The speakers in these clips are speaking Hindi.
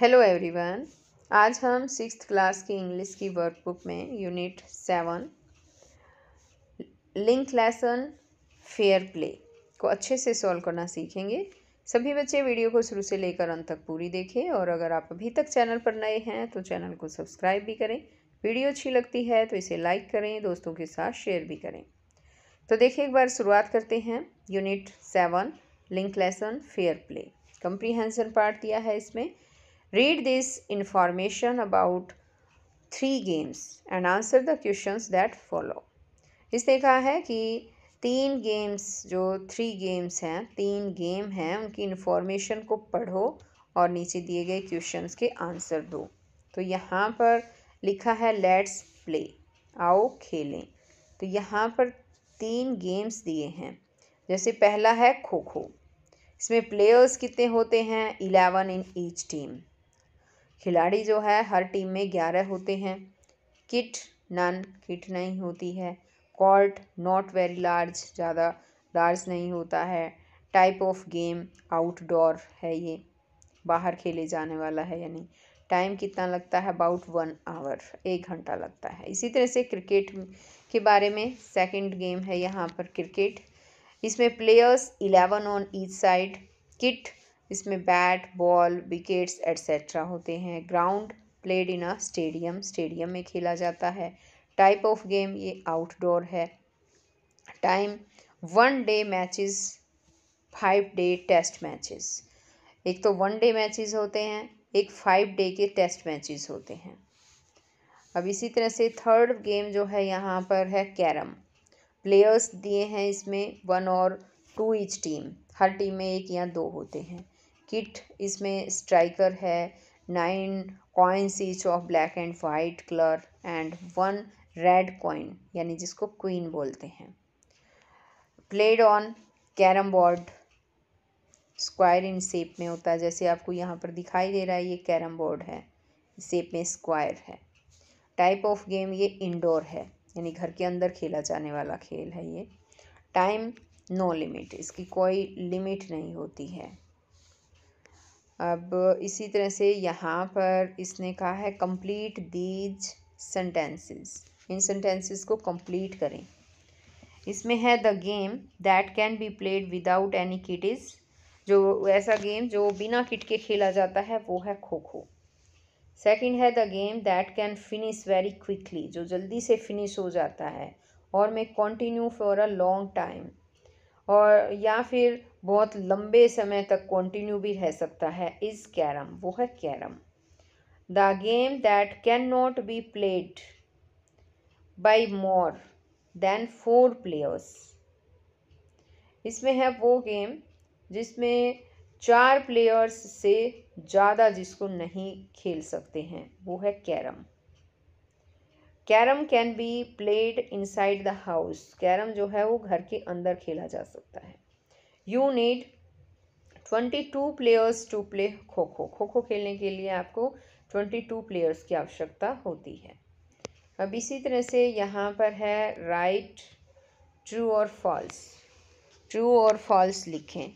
हेलो एवरीवन आज हम सिक्स क्लास की इंग्लिश की वर्कबुक में unit seven link lesson fair play को अच्छे से सॉल्व करना सीखेंगे सभी बच्चे वीडियो को शुरू से लेकर अंत तक पूरी देखें और अगर आप अभी तक चैनल पर नए हैं तो चैनल को सब्सक्राइब भी करें वीडियो अच्छी लगती है तो इसे लाइक करें दोस्तों के साथ शेयर भी करें तो देखिए एक बार शुरुआत करते हैं unit seven link lesson fair play comprehension part दिया है इसमें Read this information about three games and answer the questions that follow. इसने कहा है कि तीन गेम्स जो थ्री गेम्स हैं तीन गेम हैं उनकी इन्फॉर्मेशन को पढ़ो और नीचे दिए गए क्वेश्चंस के आंसर दो तो यहाँ पर लिखा है लेट्स प्ले आओ खेलें तो यहाँ पर तीन गेम्स दिए हैं जैसे पहला है खो खो इसमें प्लेयर्स कितने होते हैं इलेवन इन ईच टीम खिलाड़ी जो है हर टीम में ग्यारह होते हैं किट नन किट नहीं होती है कॉर्ट नॉट वेरी लार्ज ज़्यादा लार्ज नहीं होता है टाइप ऑफ गेम आउटडोर है ये बाहर खेले जाने वाला है यानी टाइम कितना लगता है अबाउट वन आवर एक घंटा लगता है इसी तरह से क्रिकेट के बारे में सेकंड गेम है यहाँ पर क्रिकेट इसमें players eleven on each side kit इसमें बैट बॉल विकेट्स एट्सेट्रा होते हैं ground played in a stadium stadium में खेला जाता है टाइप ऑफ गेम ये आउटडोर है time one day matches five day test matches एक तो वन डे मैचेस होते हैं एक फाइव डे के टेस्ट मैचेस होते हैं अब इसी तरह से थर्ड गेम जो है यहाँ पर है कैरम प्लेयर्स दिए हैं इसमें वन और टू ईच टीम हर टीम में एक या दो होते हैं किट इसमें स्ट्राइकर है nine coins each of black and white colour and one red coin यानी जिसको क्वीन बोलते हैं played on carrom board square in shape में होता है जैसे आपको यहाँ पर दिखाई दे रहा है ये कैरम बोर्ड है शेप में स्क्वायर है टाइप ऑफ गेम ये इंडोर है यानी घर के अंदर खेला जाने वाला खेल है ये टाइम नो लिमिट इसकी कोई लिमिट नहीं होती है अब इसी तरह से यहाँ पर इसने कहा है complete these sentences in sentences को कंप्लीट करें इसमें है the game that can be played without any kit is जो ऐसा गेम जो बिना किट के खेला जाता है वो है खो खो सेकेंड है the game that can finish very quickly जो जल्दी से फिनिश हो जाता है और may continue for a long time और या फिर बहुत लंबे समय तक कंटिन्यू भी रह सकता है इज़ कैरम वो है carrom the game that can not be played by more than four players इसमें है वो गेम जिसमें चार प्लेयर्स से ज़्यादा जिसको नहीं खेल सकते हैं वो है carrom carrom can be played inside the house carrom जो है वो घर के अंदर खेला जा सकता है you need twenty two players to play kho kho kho खो खेलने के लिए आपको ट्वेंटी टू प्लेयर्स की आवश्यकता होती है अब इसी तरह से यहाँ पर है राइट ट्रू और फॉल्स ट्रू और फॉल्स लिखें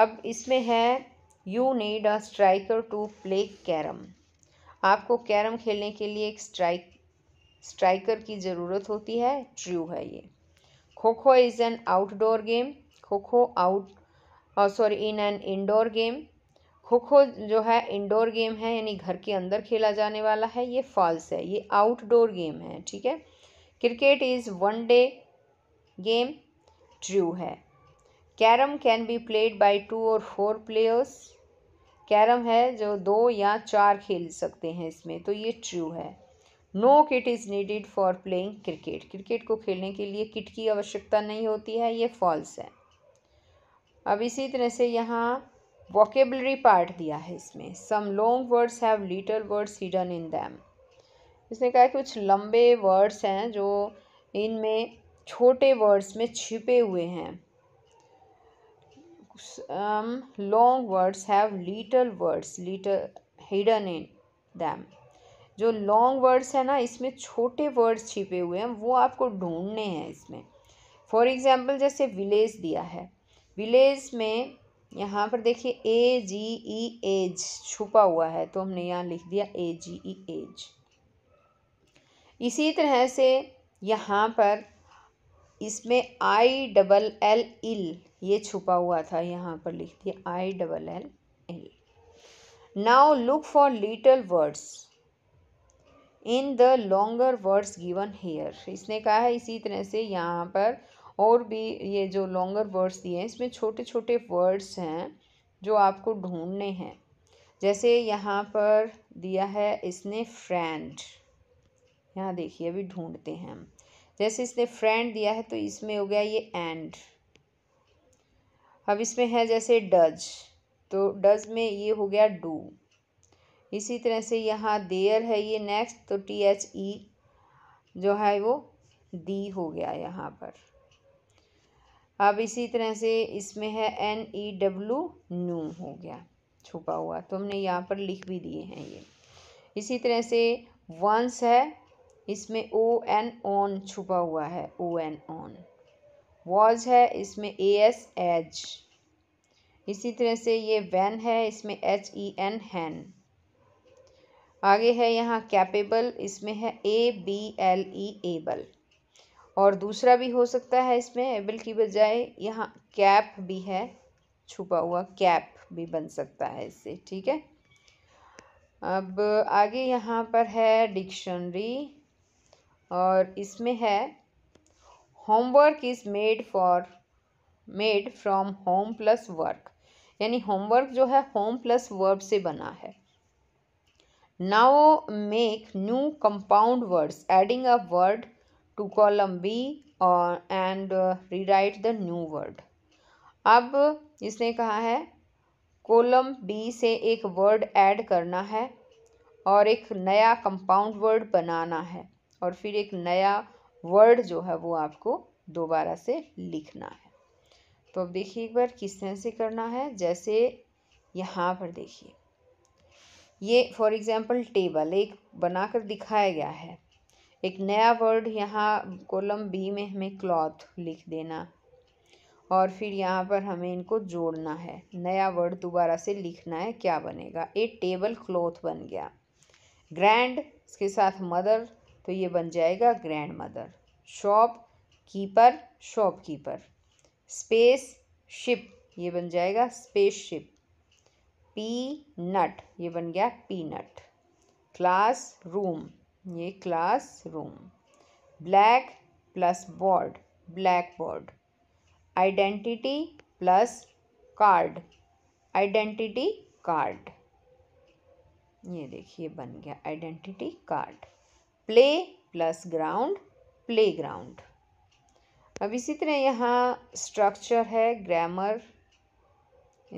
अब इसमें है you need a striker to play carrom आपको कैरम खेलने के लिए एक स्ट्राइक स्ट्राइकर की ज़रूरत होती है ट्रू है ये खो खो is an outdoor game kho kho out sorry in an indoor game kho kho जो है इंडोर गेम है यानी घर के अंदर खेला जाने वाला है ये फॉल्स है ये आउटडोर गेम है ठीक है cricket is one day game true है carrom can be played by two और फोर प्लेयर्स कैरम है जो दो या चार खेल सकते हैं इसमें तो ये ट्रू है no kit is needed for playing cricket cricket को खेलने के लिए किट की आवश्यकता नहीं होती है ये फॉल्स है अब इसी तरह से यहाँ वॉकेबलरी पार्ट दिया है इसमें some long words have little words hidden in them इसने कहा कुछ लंबे वर्ड्स हैं जो इनमें छोटे वर्ड्स में छिपे हुए हैं long words have little words little hidden in them जो लॉन्ग वर्ड्स हैं ना इसमें छोटे वर्ड्स छिपे हुए हैं वो आपको ढूंढने हैं इसमें फॉर एग्ज़ाम्पल जैसे विलेज दिया है विलेज में यहाँ पर देखिए ए जी ई एज छुपा हुआ है तो हमने यहाँ लिख दिया ए जी ई एज इसी तरह से यहाँ पर इसमें आई डबल एल इल ये छुपा हुआ था यहाँ पर लिख दिया I double L L now look for little words in the longer words given here इसने कहा है इसी तरह से यहाँ पर और भी ये जो लॉन्गर वर्ड्स दिए हैं इसमें छोटे छोटे वर्ड्स हैं जो आपको ढूंढने हैं जैसे यहाँ पर दिया है इसने फ्रेंड यहाँ देखिए अभी ढूंढते हैं हम जैसे इसने फ्रेंड दिया है तो इसमें हो गया ये एंड अब इसमें है जैसे डज तो डज में ये हो गया डू इसी तरह से यहाँ देयर है ये नेक्स्ट तो टी एच ई जो है वो दी हो गया यहाँ पर अब इसी तरह से इसमें है एन ई डब्लू नू हो गया छुपा हुआ तो हमने यहाँ पर लिख भी दिए हैं ये इसी तरह से वंस है इसमें ओ एन ऑन छुपा हुआ है ओ एन ऑन वॉज है इसमें ए एस एच इसी तरह से ये वैन है इसमें एच ई एन हैन आगे है यहाँ कैपेबल इसमें है A B L E able और दूसरा भी हो सकता है इसमें एबल की बजाय यहाँ कैप भी है छुपा हुआ कैप भी बन सकता है इससे ठीक है अब आगे यहाँ पर है डिक्शनरी और इसमें है homework is made for made from home plus work यानी होमवर्क जो है होम प्लस वर्ब से बना है Now make new compound words adding a word to column B और and rewrite the new word अब इसने कहा है कॉलम बी से एक वर्ड ऐड करना है और एक नया कंपाउंड वर्ड बनाना है और फिर एक नया वर्ड जो है वो आपको दोबारा से लिखना है तो अब देखिए एक बार किस तरह से करना है जैसे यहाँ पर देखिए ये फॉर एग्ज़ाम्पल टेबल एक बनाकर दिखाया गया है एक नया वर्ड यहाँ कॉलम बी में हमें क्लॉथ लिख देना और फिर यहाँ पर हमें इनको जोड़ना है नया वर्ड दोबारा से लिखना है क्या बनेगा ए टेबल क्लॉथ बन गया ग्रैंड इसके साथ मदर तो ये बन जाएगा grandmother shopkeeper shopkeeper spaceship ये बन जाएगा स्पेस शिप पी नट ये बन गया पी नट क्लास रूम ये classroom black plus board blackboard identity plus card identity card ये देखिए बन गया identity card play plus ground playground अब इसी तरह यहाँ स्ट्रक्चर है ग्रामर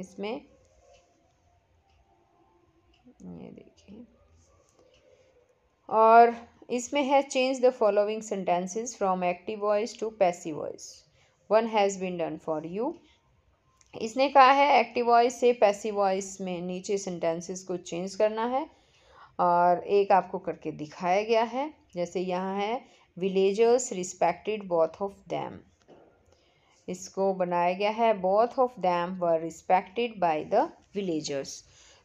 इसमें और इसमें है change the following sentences from active voice to passive voice one has been done for you इसने कहा है एक्टिव वॉइस से पैसिव वॉइस में नीचे सेंटेंसेस को चेंज करना है और एक आपको करके दिखाया गया है जैसे यहाँ है villagers respected both of them इसको बनाया गया है both of them were respected by the villagers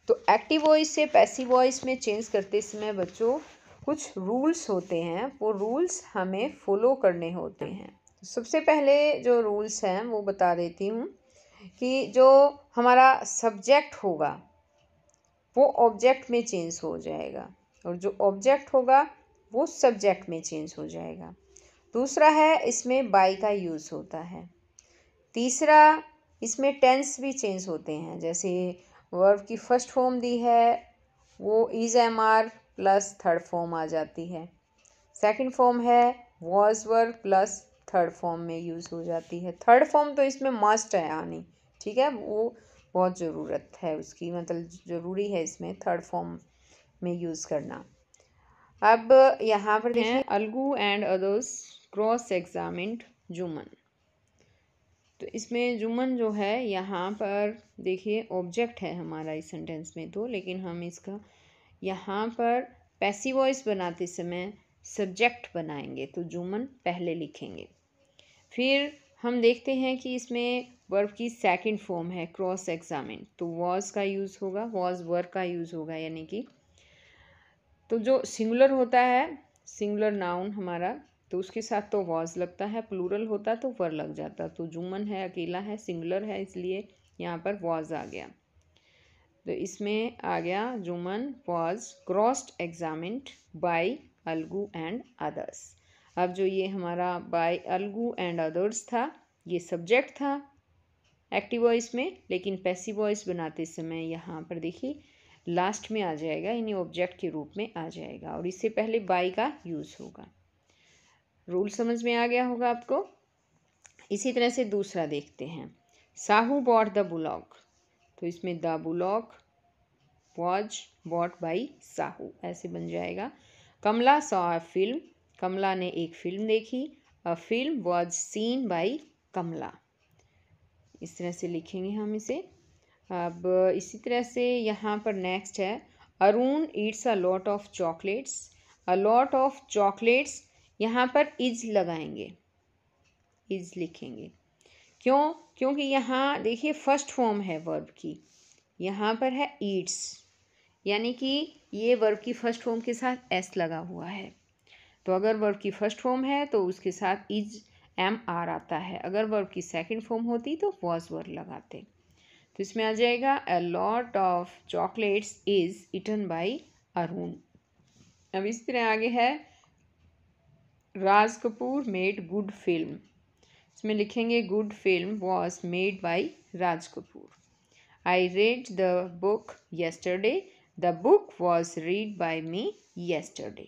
तो एक्टिव वॉइस से पैसिव वॉइस में चेंज करते समय बच्चों कुछ रूल्स होते हैं वो रूल्स हमें फॉलो करने होते हैं सबसे पहले जो रूल्स हैं वो बता देती हूँ कि जो हमारा सब्जेक्ट होगा वो ऑब्जेक्ट में चेंज हो जाएगा और जो ऑब्जेक्ट होगा वो सब्जेक्ट में चेंज हो जाएगा दूसरा है इसमें बाई का यूज़ होता है तीसरा इसमें टेंस भी चेंज होते हैं जैसे वर्ब की फर्स्ट फॉर्म दी है वो is am are plus third form आ जाती है सेकंड फॉर्म है was were plus third form में यूज़ हो जाती है थर्ड फॉर्म तो इसमें मस्ट है आनी ठीक है वो बहुत ज़रूरत है उसकी मतलब ज़रूरी है इसमें थर्ड फॉर्म में यूज़ करना अब यहाँ पर हैं Algu and others cross examined Jumman तो इसमें जुमन जो है यहाँ पर देखिए ऑब्जेक्ट है हमारा इस सेंटेंस में तो लेकिन हम इसका यहाँ पर पैसी वॉइस बनाते समय सब्जेक्ट बनाएंगे तो जुमन पहले लिखेंगे फिर हम देखते हैं कि इसमें वर्ब की सेकंड फॉर्म है क्रॉस एग्जामिन तो वॉज का यूज़ होगा वॉज वर्ब का यूज़ होगा यानी कि तो जो सिंगुलर होता है सिंगुलर नाउन हमारा तो उसके साथ तो वॉज लगता है प्लूरल होता तो वर लग जाता तो जुमन है अकेला है सिंगुलर है इसलिए यहाँ पर वॉज आ गया तो इसमें आ गया Jumman was crossed examined by Algu and others अब जो ये हमारा बाय अलगू एंड अदर्स था ये सब्जेक्ट था एक्टिव वॉइस में लेकिन पैसिव वॉइस बनाते समय यहाँ पर देखिए लास्ट में आ जाएगा यानी ऑब्जेक्ट के रूप में आ जाएगा और इससे पहले बाई का यूज़ होगा रूल समझ में आ गया होगा आपको इसी तरह से दूसरा देखते हैं साहू बॉट द बुलॉग तो इसमें the bullock was bought by Sahu ऐसे बन जाएगा कमला सॉ अ फिल्म कमला ने एक फिल्म देखी a film was seen by Kamala इस तरह से लिखेंगे हम इसे अब इसी तरह से यहाँ पर नेक्स्ट है Arun eats a lot of chocolates a lot of chocolates यहाँ पर इज लगाएंगे इज लिखेंगे क्यों क्योंकि यहाँ देखिए फर्स्ट फॉर्म है वर्ब की यहाँ पर है ईट्स यानी कि ये वर्ब की फर्स्ट फॉर्म के साथ एस लगा हुआ है तो अगर वर्ब की फर्स्ट फॉर्म है तो उसके साथ इज एम आर आता है अगर वर्ब की सेकंड फॉर्म होती तो वॉज वर्ब लगाते तो इसमें आ जाएगा a lot of chocolates is eaten by Arun अब इस तरह आगे है Raj Kapoor made good film इसमें लिखेंगे good film was made by Raj Kapoor I read the book yesterday the book was read by me yesterday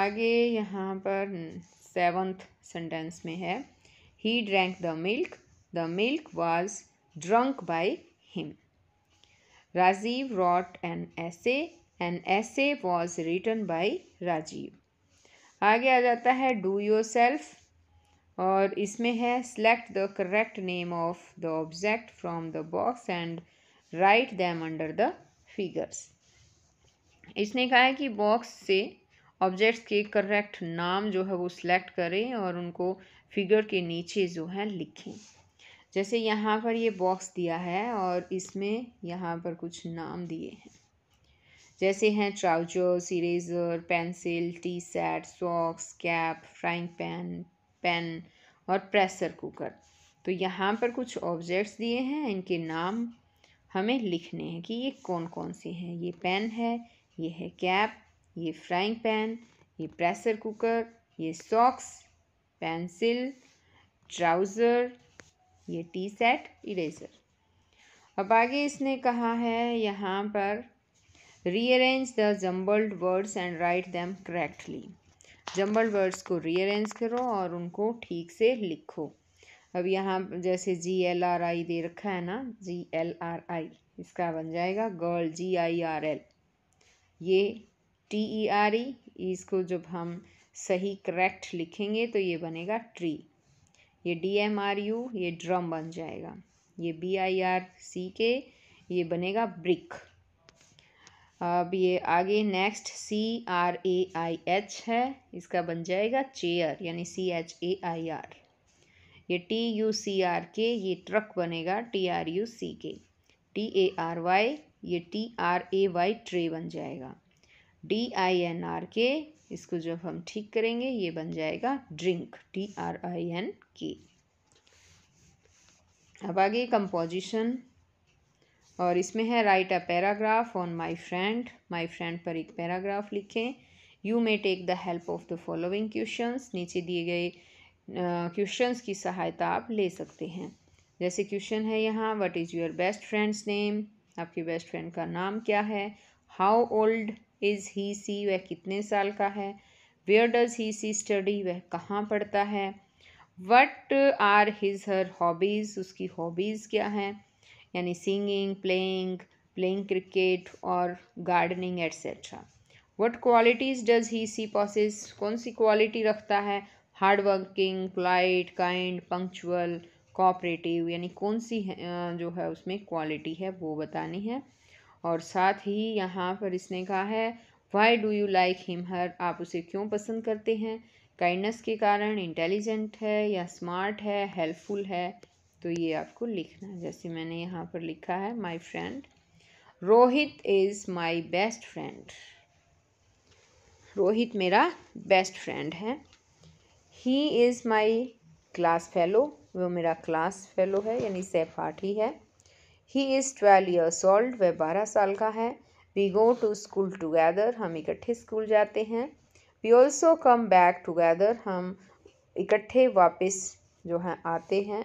आगे यहाँ पर सेवन्थ सेंटेंस में है he drank the milk the milk was drunk by him Rajeev wrote an essay an essay was written by Rajiv आगे आ जाता है डू योर सेल्फ और इसमें है select the correct name of the object from the box and write them under the figures इसने कहा है कि बॉक्स से ऑब्जेक्ट्स के करेक्ट नाम जो है वो सिलेक्ट करें और उनको फिगर के नीचे जो है लिखें जैसे यहाँ पर ये बॉक्स दिया है और इसमें यहाँ पर कुछ नाम दिए हैं जैसे हैं trousers eraser pencil tea set socks cap frying pan pen और प्रेशर कुकर तो यहाँ पर कुछ ऑब्जेक्ट्स दिए हैं इनके नाम हमें लिखने हैं कि ये कौन कौन से हैं ये पेन है ये है कैप ये फ्राइंग पैन ये प्रेशर कुकर ये सॉक्स पेंसिल ट्राउज़र ये टी सेट इरेजर अब आगे इसने कहा है यहाँ पर rearrange the jumbled words and write them correctly jumble words को रीअरेंज करो और उनको ठीक से लिखो अब यहाँ जैसे जी एल आर आई दे रखा है ना जी एल आर आई इसका बन जाएगा girl G I R L ये टी ई आर ई इसको जब हम सही करेक्ट लिखेंगे तो ये बनेगा ट्री ये डी एम आर यू ये ड्रम बन जाएगा ये बी आई आर सी के ये बनेगा ब्रिक अब ये आगे next C R A I H है इसका बन जाएगा चेयर यानी C H A I R ये T U C R K ये ट्रक बनेगा T R U C K T A R Y ये T R A Y tray बन जाएगा डी आई एन आर के इसको जब हम ठीक करेंगे ये बन जाएगा drink T R I N K अब आगे कंपोजिशन और इसमें है write a paragraph on my friend my friend पर एक पैराग्राफ लिखें you may take the help of the following questions नीचे दिए गए क्वेश्चंस की सहायता आप ले सकते हैं जैसे क्वेश्चन है यहाँ what is your best friend's name आपके बेस्ट फ्रेंड का नाम क्या है how old is he she वह कितने साल का है where does he she study वह कहाँ पढ़ता है what are his her hobbies उसकी हॉबीज़ क्या हैं यानी सिंगिंग प्लेइंग प्लेइंग क्रिकेट और gardening etcetera what qualities does he she possess कौन सी क्वालिटी रखता है hard working polite kind punctual cooperative यानी कौन सी है, जो है उसमें क्वालिटी है वो बतानी है और साथ ही यहाँ पर इसने कहा है why do you like him her आप उसे क्यों पसंद करते हैं काइंडनेस के कारण इंटेलिजेंट है या स्मार्ट है हेल्पफुल है तो ये आपको लिखना है जैसे मैंने यहाँ पर लिखा है my friend Rohit is my best friend Rohit मेरा बेस्ट फ्रेंड है he is my class fellow वो मेरा क्लास फेलो है यानी सहपाठी है he is twelve years old वह बारह साल का है we go to school together हम इकट्ठे स्कूल जाते हैं we also come back together हम इकट्ठे वापस जो है आते हैं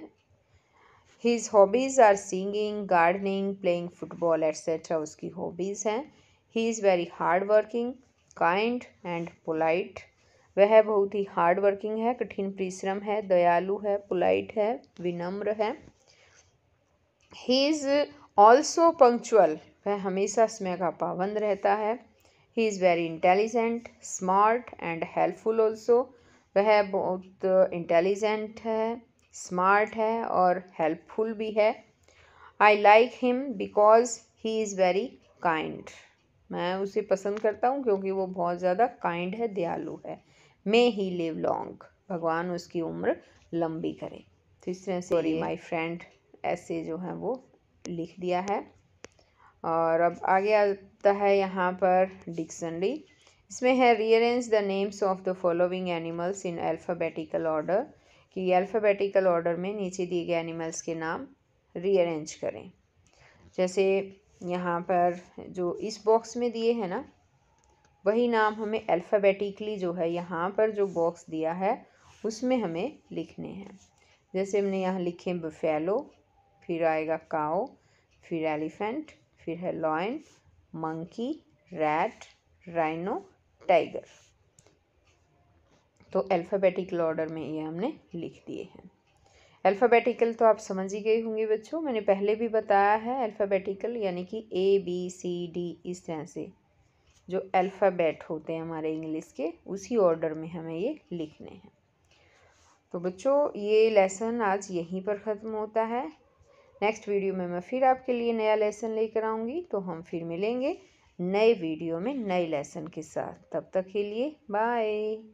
his hobbies are singing gardening playing football etcetera उसकी हॉबीज़ हैं he is very hard working kind and polite वह बहुत ही हार्ड वर्किंग है कठिन परिश्रम है दयालु है पोलाइट है विनम्र है ही इज़ ऑल्सो पंक्चुअल वह हमेशा समय का पाबंद रहता है he is very intelligent smart and helpful also वह बहुत इंटेलिजेंट है स्मार्ट है और हेल्पफुल भी है I like him because he is very kind मैं उसे पसंद करता हूँ क्योंकि वो बहुत ज़्यादा काइंड है दयालु है मे ही लिव लॉन्ग भगवान उसकी उम्र लंबी करे तो इस तरह से माई फ्रेंड ऐसे जो है वो लिख दिया है और अब आगे आता है यहाँ पर डिक्शनरी इसमें है rearrange the names of the following animals in alphabetical order कि अल्फ़ाबेटिकल ऑर्डर में नीचे दिए गए एनिमल्स के नाम रीअरेंज करें जैसे यहाँ पर जो इस बॉक्स में दिए हैं ना वही नाम हमें अल्फ़ाबेटिकली जो है यहाँ पर जो बॉक्स दिया है उसमें हमें लिखने हैं जैसे हमने यहाँ लिखे बफेलो फिर आएगा काओ फिर एलिफेंट फिर है lion monkey rat rhino tiger तो अल्फ़ाबेटिकल ऑर्डर में ये हमने लिख दिए हैं अल्फ़ाबेटिकल तो आप समझ ही गए होंगे बच्चों मैंने पहले भी बताया है अल्फ़ाबेटिकल यानी कि ए बी सी डी इस तरह से जो अल्फ़ाबेट होते हैं हमारे इंग्लिश के उसी ऑर्डर में हमें ये लिखने हैं तो बच्चों ये लेसन आज यहीं पर ख़त्म होता है नेक्स्ट वीडियो में मैं फिर आपके लिए नया लेसन लेकर आऊँगी तो हम फिर मिलेंगे नए वीडियो में नए लेसन के साथ तब तक के लिए बाय